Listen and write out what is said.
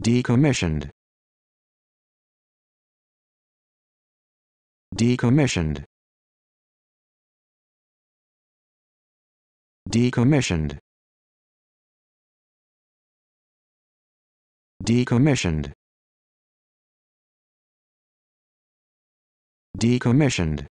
decommissioned decommissioned decommissioned decommissioned decommissioned